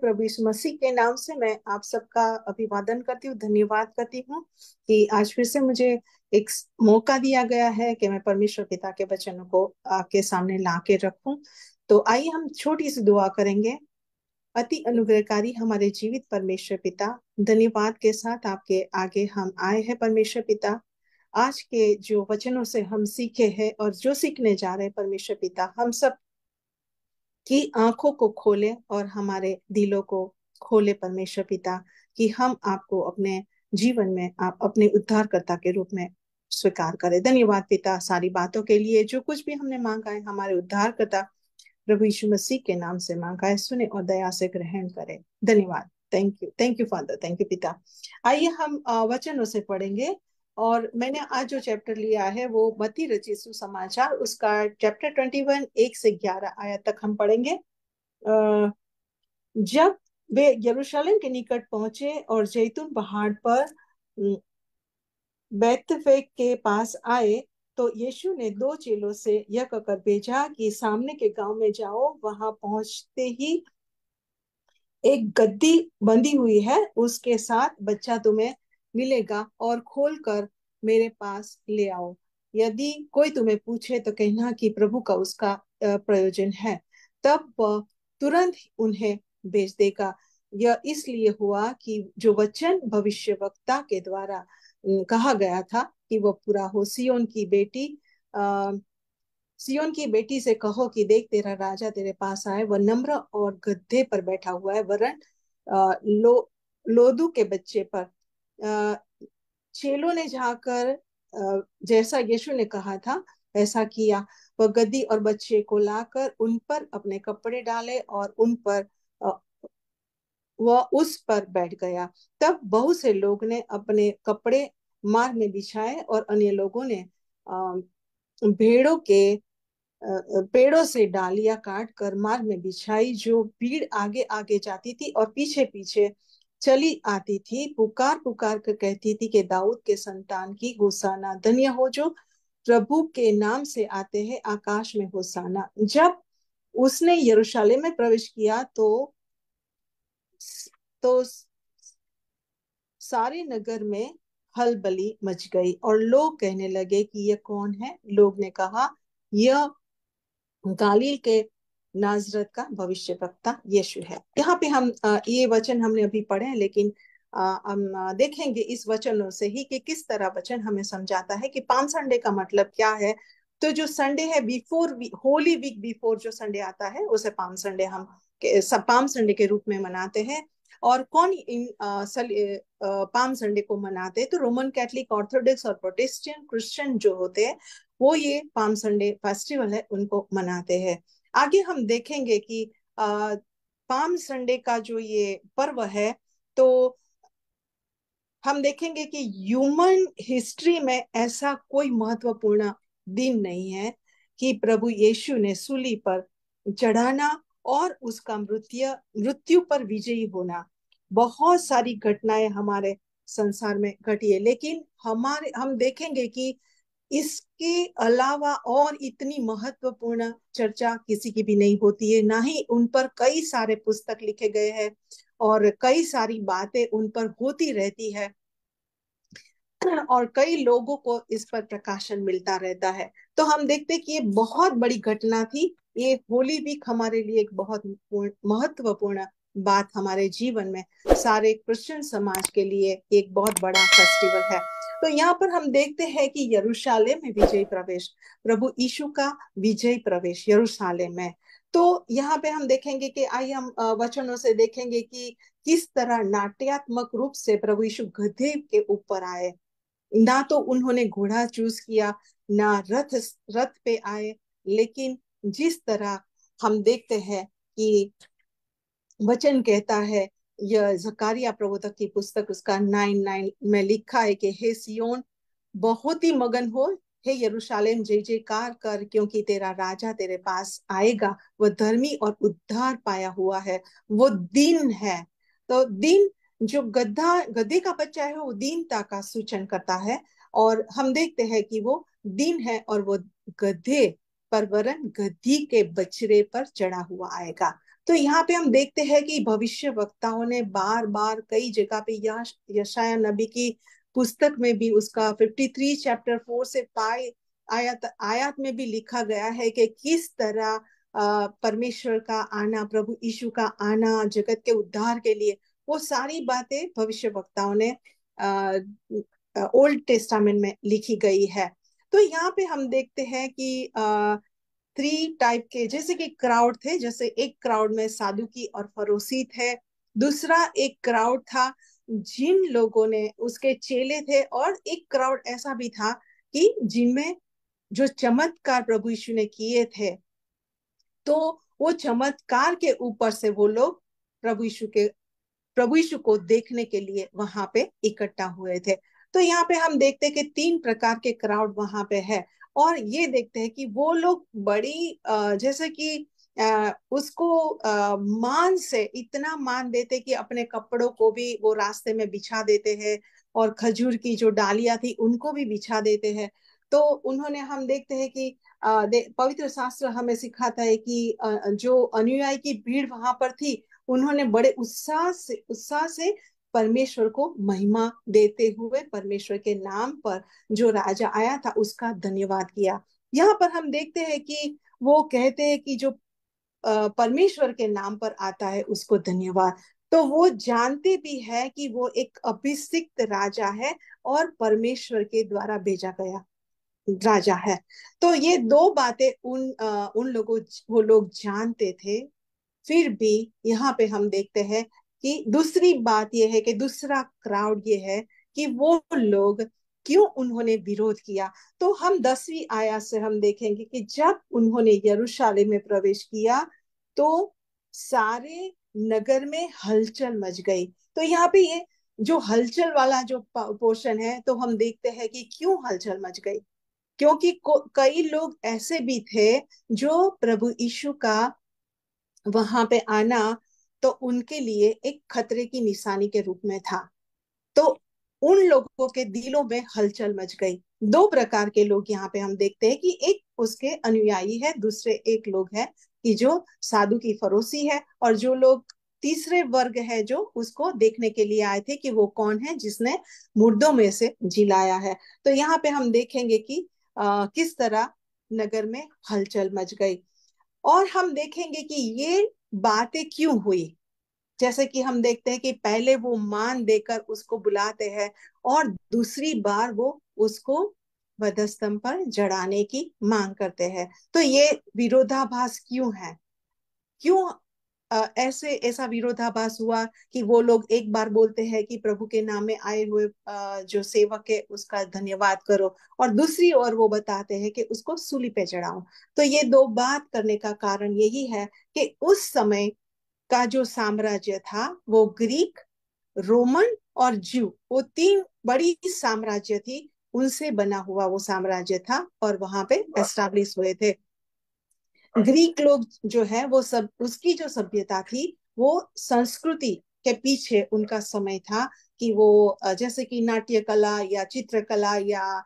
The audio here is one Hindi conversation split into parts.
प्रभु यीशु मसीह के नाम से मैं आप सबका अभिवादन करती हूँ धन्यवाद करती हूँ कि आज फिर से मुझे एक मौका दिया गया है कि मैं परमेश्वर पिता के वचनों को आपके सामने ला के रखूं तो आइए हम छोटी सी दुआ करेंगे अति अनुग्रहकारी हमारे जीवित परमेश्वर पिता धन्यवाद के साथ आपके आगे हम आए हैं परमेश्वर पिता आज के जो वचनों से हम सीखे हैं और जो सीखने जा रहे हैं परमेश्वर पिता हम सब कि आंखों को खोले और हमारे दिलों को खोले परमेश्वर पिता कि हम आपको अपने जीवन में आप अपने उद्धारकर्ता के रूप में स्वीकार करें धन्यवाद पिता सारी बातों के लिए जो कुछ भी हमने मांगा है हमारे उद्धारकर्ता प्रभु यीशु मसीह के नाम से मांगा है सुने और दया से ग्रहण करें धन्यवाद thank you thank you father thank you पिता आइए हम वचनों से पढ़ेंगे और मैंने आज जो चैप्टर लिया है वो मती रचित समाचार उसका चैप्टर ट्वेंटी वन एक से ग्यारह आया तक हम पढ़ेंगे जब वे यरूशलेम के निकट पहुंचे और जैतून पहाड़ पर बैतफेक के पास आए तो यीशु ने दो चेलों से यह कहकर भेजा कि सामने के गांव में जाओ वहां पहुंचते ही एक गद्दी बंधी हुई है उसके साथ बच्चा तुम्हें मिलेगा और खोल कर मेरे पास ले आओ यदि कोई तुम्हें पूछे तो कहना कि प्रभु का उसका प्रयोजन है तब तुरंत उन्हें भेज देगा यह इसलिए हुआ कि जो वचन भविष्य वक्ता के द्वारा कहा गया था कि वह पूरा हो सियोन की बेटी अः सियोन की बेटी से कहो कि देख तेरा राजा तेरे पास आए वह नम्र और गद्दे पर बैठा हुआ है वरन लो लोदू के बच्चे पर चेलों ने जाकर जैसा यीशु ने कहा था ऐसा किया वह गद्दी और बच्चे को लाकर उन पर अपने कपड़े डाले और उन पर वह उस पर बैठ गया तब बहुत से लोग ने अपने कपड़े मार्ग में बिछाए और अन्य लोगों ने भेड़ों के पेड़ों से डालियां काट कर मार्ग में बिछाई जो भीड़ आगे आगे जाती थी और पीछे पीछे चली आती थी पुकार पुकार कर कहती थी कि दाऊद के संतान की होसाना धन्य हो जो प्रभु के नाम से आते हैं आकाश में होसाना जब उसने यरूशले में प्रवेश किया तो तो सारे नगर में हलबली मच गई और लोग कहने लगे कि यह कौन है लोग ने कहा यह गालील के नाजरत का भविष्य वक्ता यीशु है यहाँ पे हम ये वचन हमने अभी पढ़े हैं लेकिन हम देखेंगे इस वचनों से ही कि किस तरह वचन हमें समझाता है कि पाम संडे का मतलब क्या है तो जो संडे है बिफोर होली वीक बिफोर जो संडे आता है उसे पाम संडे हम सब पाम संडे के रूप में मनाते हैं और कौन इन सल, पाम संडे को मनाते हैं तो रोमन कैथलिक ऑर्थोडॉक्स और प्रोटेस्टियन क्रिश्चियन जो होते हैं वो ये पाम संडे फेस्टिवल है उनको मनाते हैं आगे हम देखेंगे कि पाम संडे का जो ये पर्व है तो हम देखेंगे कि ह्यूमन हिस्ट्री में ऐसा कोई महत्वपूर्ण दिन नहीं है कि प्रभु यीशु ने सूली पर चढ़ाना और उसका मृत्यु मृत्यु पर विजयी होना बहुत सारी घटनाएं हमारे संसार में घटी है लेकिन हमारे हम देखेंगे कि इसके अलावा और इतनी महत्वपूर्ण चर्चा किसी की भी नहीं होती है ना ही उन पर कई सारे पुस्तक लिखे गए हैं और कई सारी बातें उन पर होती रहती है और कई लोगों को इस पर प्रकाशन मिलता रहता है तो हम देखते कि ये बहुत बड़ी घटना थी ये होली वीक हमारे लिए एक बहुत महत्वपूर्ण बात हमारे जीवन में सारे क्रिश्चियन समाज के लिए एक बहुत बड़ा फेस्टिवल है तो यहाँ पर हम देखते हैं कि यरूशलेम में विजय प्रवेश प्रभु यीशु का विजय प्रवेश यरूशलेम में तो यहाँ पे हम देखेंगे कि आइए हम वचनों से देखेंगे कि किस तरह नाट्यात्मक रूप से प्रभु यीशु गधे के ऊपर आए ना तो उन्होंने घोड़ा चूज किया ना रथ रथ पे आए लेकिन जिस तरह हम देखते हैं कि वचन कहता है यह जकारिया प्रबोधक की पुस्तक उसका नाइन नाइन में लिखा है कि हे सियोन बहुत ही मगन हो हे यरूशलेम जय जयकार कर क्योंकि तेरा राजा तेरे पास आएगा वह धर्मी और उद्धार पाया हुआ है वो दिन है तो दिन जो गद्दा गद्दे का बच्चा है वो दीनता का सूचन करता है और हम देखते हैं कि वो दिन है और वो गधे पर वरन गद्दी के बचरे पर चढ़ा हुआ आएगा तो यहाँ पे हम देखते हैं कि भविष्य वक्ताओं ने बार बार कई जगह पे यशाया नबी की पुस्तक में भी उसका 53 चैप्टर 4 से पाए आयत आयत में भी लिखा गया है कि किस तरह परमेश्वर का आना प्रभु यीशु का आना जगत के उद्धार के लिए वो सारी बातें भविष्य वक्ताओं ने ओल्ड टेस्टामेंट में लिखी गई है तो यहाँ पे हम देखते हैं कि अः थ्री टाइप के जैसे कि क्राउड थे जैसे एक क्राउड में की और फरोसी थे दूसरा एक क्राउड था जिन लोगों ने उसके चेले थे और एक क्राउड ऐसा भी था कि जिनमें जो चमत्कार प्रभु यीशु ने किए थे तो वो चमत्कार के ऊपर से वो लोग प्रभु यीशु के प्रभु यीशु को देखने के लिए वहां पे इकट्ठा हुए थे तो यहाँ पे हम देखते कि तीन प्रकार के क्राउड वहां पे है और ये देखते हैं कि वो लोग बड़ी जैसे कि उसको मान से इतना मान देते कि अपने कपड़ों को भी वो रास्ते में बिछा देते हैं और खजूर की जो डालियां थी उनको भी बिछा देते हैं तो उन्होंने हम देखते हैं कि पवित्र शास्त्र हमें सिखाता है कि जो अनुयायी की भीड़ वहां पर थी उन्होंने बड़े उत्साह से उत्साह से परमेश्वर को महिमा देते हुए परमेश्वर के नाम पर जो राजा आया था उसका धन्यवाद किया यहाँ पर हम देखते हैं कि वो कहते हैं कि जो परमेश्वर के नाम पर आता है उसको धन्यवाद तो वो जानते भी है कि वो एक अभिषिक्त राजा है और परमेश्वर के द्वारा भेजा गया राजा है तो ये दो बातें उन आ, उन लोगों वो लोग जानते थे फिर भी यहाँ पे हम देखते हैं कि दूसरी बात यह है कि दूसरा क्राउड ये है कि वो लोग क्यों उन्होंने विरोध किया तो हम दसवीं आया से हम देखेंगे कि जब उन्होंने यरूशलेम में प्रवेश किया तो सारे नगर में हलचल मच गई तो यहाँ पे ये जो हलचल वाला जो पोर्शन है तो हम देखते हैं कि क्यों हलचल मच गई क्योंकि कई लोग ऐसे भी थे जो प्रभु यीशु का वहां पे आना तो उनके लिए एक खतरे की निशानी के रूप में था तो उन लोगों के दिलों में हलचल मच गई दो प्रकार के लोग यहाँ पे हम देखते हैं कि एक उसके अनुयायी है दूसरे एक लोग है कि जो साधु की फरोसी है और जो लोग तीसरे वर्ग है जो उसको देखने के लिए आए थे कि वो कौन है जिसने मुर्दों में से जिलाया है तो यहाँ पे हम देखेंगे कि आ, किस तरह नगर में हलचल मच गई और हम देखेंगे कि ये बातें क्यों हुई जैसे कि हम देखते हैं कि पहले वो मान देकर उसको बुलाते हैं और दूसरी बार वो उसको वधस्तंभ पर जड़ाने की मांग करते हैं तो ये विरोधाभास क्यों है क्यों ऐसे ऐसा विरोधाभास हुआ कि वो लोग एक बार बोलते हैं कि प्रभु के नाम में आए हुए जो सेवक है उसका धन्यवाद करो और दूसरी ओर वो बताते हैं कि उसको सूली पे चढ़ाओ तो ये दो बात करने का कारण यही है कि उस समय का जो साम्राज्य था वो ग्रीक रोमन और ज्यू वो तीन बड़ी साम्राज्य थी उनसे बना हुआ वो साम्राज्य था और वहां पे एस्टाब्लिश हुए थे ग्रीक लोग जो है वो सब उसकी जो सभ्यता थी वो संस्कृति के पीछे उनका समय था कि वो जैसे कि नाट्य कला या चित्रकला या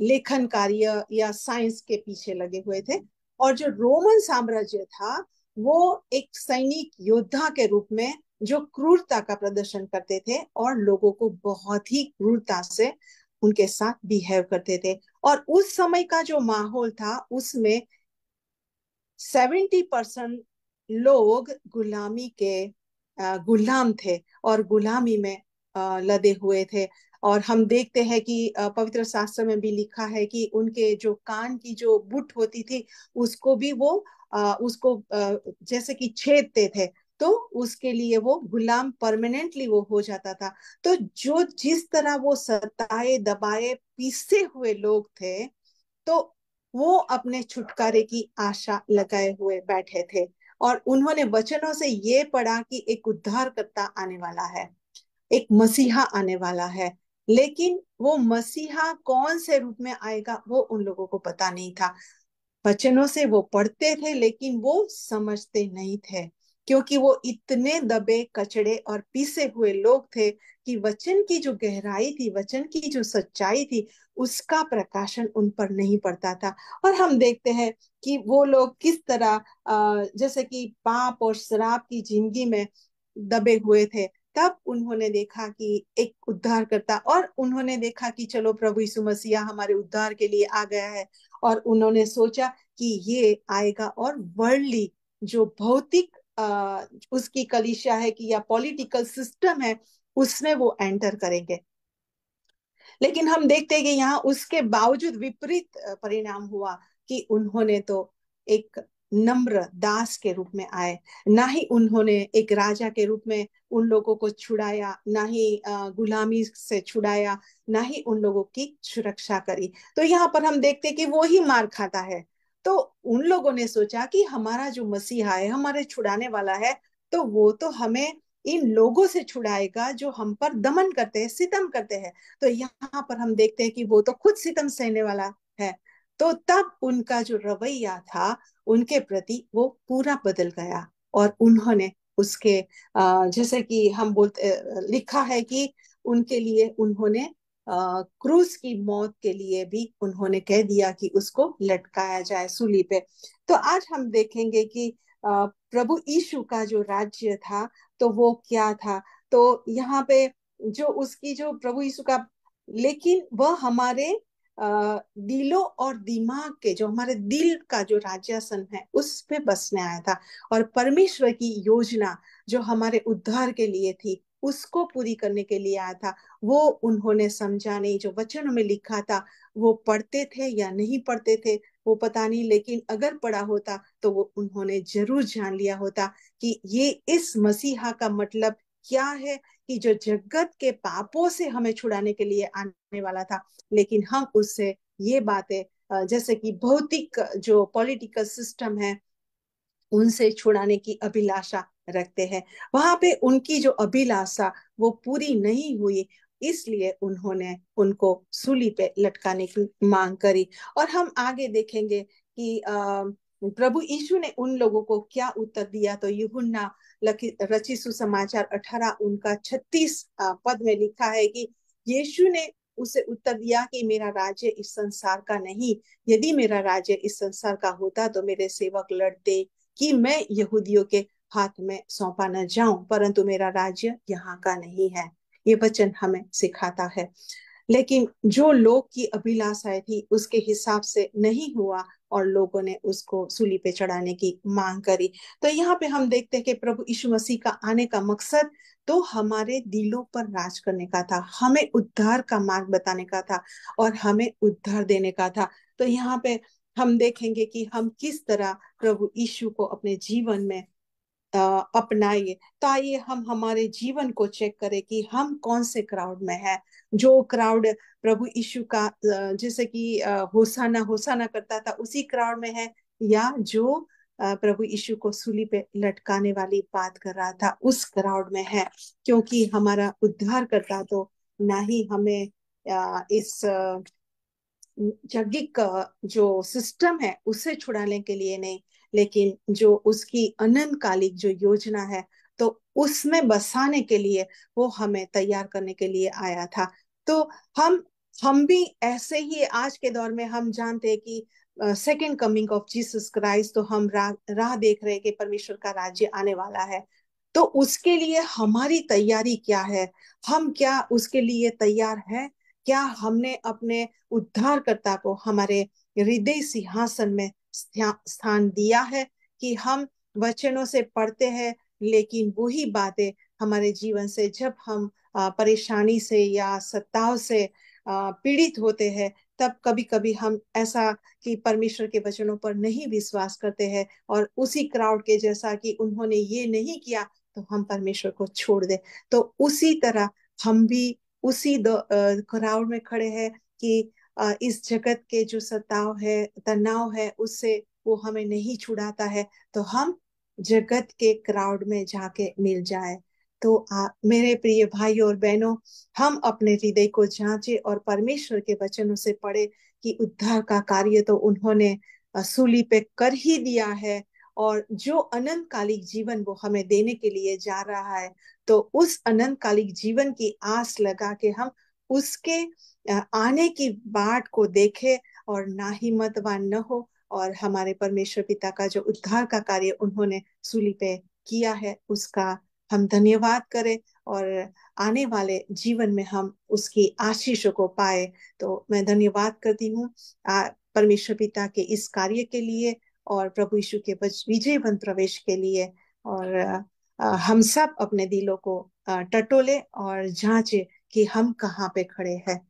लेखन कार्य या साइंस के पीछे लगे हुए थे और जो रोमन साम्राज्य था वो एक सैनिक योद्धा के रूप में जो क्रूरता का प्रदर्शन करते थे और लोगों को बहुत ही क्रूरता से उनके साथ बिहेव करते थे और उस समय का जो माहौल था उसमें सेवेंटी परसेंट लोग गुलामी के गुलाम थे और गुलामी में लदे हुए थे और हम देखते हैं कि पवित्र शास्त्र में भी लिखा है कि उनके जो कान की जो बुट होती थी उसको भी वो उसको जैसे कि छेदते थे तो उसके लिए वो गुलाम परमानेंटली वो हो जाता था तो जो जिस तरह वो सताए दबाए पीसे हुए लोग थे तो वो अपने छुटकारे की आशा लगाए हुए बैठे थे और उन्होंने वचनों से ये पढ़ा कि एक उद्धारकर्ता आने वाला है एक मसीहा आने वाला है लेकिन वो मसीहा कौन से रूप में आएगा वो उन लोगों को पता नहीं था वचनों से वो पढ़ते थे लेकिन वो समझते नहीं थे क्योंकि वो इतने दबे कचड़े और पीसे हुए लोग थे कि वचन की जो गहराई थी वचन की जो सच्चाई थी उसका प्रकाशन उन पर नहीं पड़ता था और हम देखते हैं कि वो लोग किस तरह जैसे कि पाप और शराब की जिंदगी में दबे हुए थे तब उन्होंने देखा कि एक उद्धार करता और उन्होंने देखा कि चलो प्रभु यीशु मसीहा हमारे उद्धार के लिए आ गया है और उन्होंने सोचा कि ये आएगा और वर्ल्डली जो भौतिक उसकी कलिशा है कि या पॉलिटिकल सिस्टम है उसमें वो एंटर करेंगे लेकिन हम देखते हैं कि यहाँ उसके बावजूद विपरीत परिणाम हुआ कि उन्होंने तो एक नम्र दास के रूप में आए ना ही उन्होंने एक राजा के रूप में उन लोगों को छुड़ाया ना ही गुलामी से छुड़ाया ना ही उन लोगों की सुरक्षा करी तो यहाँ पर हम देखते कि वो ही मार खाता है तो उन लोगों ने सोचा कि हमारा जो मसीहा है हमारे छुड़ाने वाला है तो वो तो हमें इन लोगों से छुड़ाएगा जो हम पर दमन करते हैं सितम करते हैं तो यहाँ पर हम देखते हैं कि वो तो खुद सितम सहने वाला है तो तब उनका जो रवैया था उनके प्रति वो पूरा बदल गया और उन्होंने उसके जैसे कि हम बोलते लिखा है कि उनके लिए उन्होंने क्रूज की मौत के लिए भी उन्होंने कह दिया कि उसको लटकाया जाए सूली पे तो आज हम देखेंगे कि प्रभु यीशु का जो राज्य था तो वो क्या था तो यहाँ पे जो उसकी जो प्रभु यीशु का लेकिन वह हमारे दिलों और दिमाग के जो हमारे दिल का जो राज्यासन है उस पे बसने आया था और परमेश्वर की योजना जो हमारे उद्धार के लिए थी उसको पूरी करने के लिए आया था वो उन्होंने समझा नहीं जो वचन में लिखा था वो पढ़ते थे या नहीं पढ़ते थे वो पता नहीं लेकिन अगर पढ़ा होता तो वो उन्होंने जरूर जान लिया होता कि ये इस मसीहा का मतलब क्या है कि जो जगत के पापों से हमें छुड़ाने के लिए आने वाला था लेकिन हम हाँ, उससे ये बातें जैसे कि भौतिक जो पॉलिटिकल सिस्टम है उनसे छुड़ाने की अभिलाषा रखते हैं वहां पे उनकी जो अभिलाषा वो पूरी नहीं हुई इसलिए उन्होंने उनको सूली पे लटकाने की मांग करी और हम आगे देखेंगे कि प्रभु यीशु ने उन लोगों को क्या उत्तर दिया तो युहुन्ना रची सुसमाचार अठारह उनका छत्तीस पद में लिखा है कि यीशु ने उसे उत्तर दिया कि मेरा राज्य इस संसार का नहीं यदि मेरा राज्य इस संसार का होता तो मेरे सेवक लड़ते कि मैं यहूदियों के हाथ में सौंपा न जाऊं परंतु मेरा राज्य यहाँ का नहीं है ये वचन हमें सिखाता है लेकिन जो लोग की अभिलाषाएं थी उसके हिसाब से नहीं हुआ और लोगों ने उसको सूली पे चढ़ाने की मांग करी तो यहाँ पे हम देखते हैं कि प्रभु यीशु मसीह का आने का मकसद तो हमारे दिलों पर राज करने का था हमें उद्धार का मार्ग बताने का था और हमें उद्धार देने का था तो यहाँ पे हम देखेंगे कि हम किस तरह प्रभु यीशु को अपने जीवन में अपनाइए तो आइए हम हमारे जीवन को चेक करें कि हम कौन से क्राउड में है जो क्राउड प्रभु यीशु का जैसे कि होसाना होसाना करता था उसी क्राउड में है या जो प्रभु यीशु को सूली पे लटकाने वाली बात कर रहा था उस क्राउड में है क्योंकि हमारा उद्धार करता तो ना ही हमें इस जगिक जो सिस्टम है उसे छुड़ाने के लिए नहीं लेकिन जो उसकी अनंत कालिक जो योजना है तो उसमें बसाने के लिए वो हमें तैयार करने के लिए आया था तो हम हम भी ऐसे ही आज के दौर में हम जानते हैं कि second coming of Jesus Christ तो हम राह रा देख रहे हैं कि परमेश्वर का राज्य आने वाला है तो उसके लिए हमारी तैयारी क्या है हम क्या उसके लिए तैयार है क्या हमने अपने उद्धारकर्ता को हमारे हृदय सिंहासन में स्थान दिया है कि हम वचनों से पढ़ते हैं लेकिन वही बातें हमारे जीवन से जब हम परेशानी से या सत्ताओं से पीड़ित होते हैं तब कभी कभी हम ऐसा कि परमेश्वर के वचनों पर नहीं विश्वास करते हैं और उसी क्राउड के जैसा कि उन्होंने ये नहीं किया तो हम परमेश्वर को छोड़ दे तो उसी तरह हम भी उसी क्राउड में खड़े हैं कि इस जगत के जो सताव है तनाव है उससे वो हमें नहीं छुड़ाता है तो हम जगत के क्राउड में जाके मिल जाए तो आ, मेरे प्रिय भाई और बहनों हम अपने हृदय को जांचे और परमेश्वर के वचनों से पढ़े कि उद्धार का कार्य तो उन्होंने सूली पे कर ही दिया है और जो अनंत कालिक जीवन वो हमें देने के लिए जा रहा है तो उस अनंत कालिक जीवन की आस लगा के हम उसके आने की बाट को देखे और ना ही मतवान न हो और हमारे परमेश्वर पिता का जो उद्धार का कार्य उन्होंने सूली पे किया है उसका हम धन्यवाद करें और आने वाले जीवन में हम उसकी आशीषों को पाए तो मैं धन्यवाद करती हूँ परमेश्वर पिता के इस कार्य के लिए और प्रभु यीशु के विजयवन प्रवेश के लिए और हम सब अपने दिलों को टटोले और जांचे कि हम कहाँ पे खड़े हैं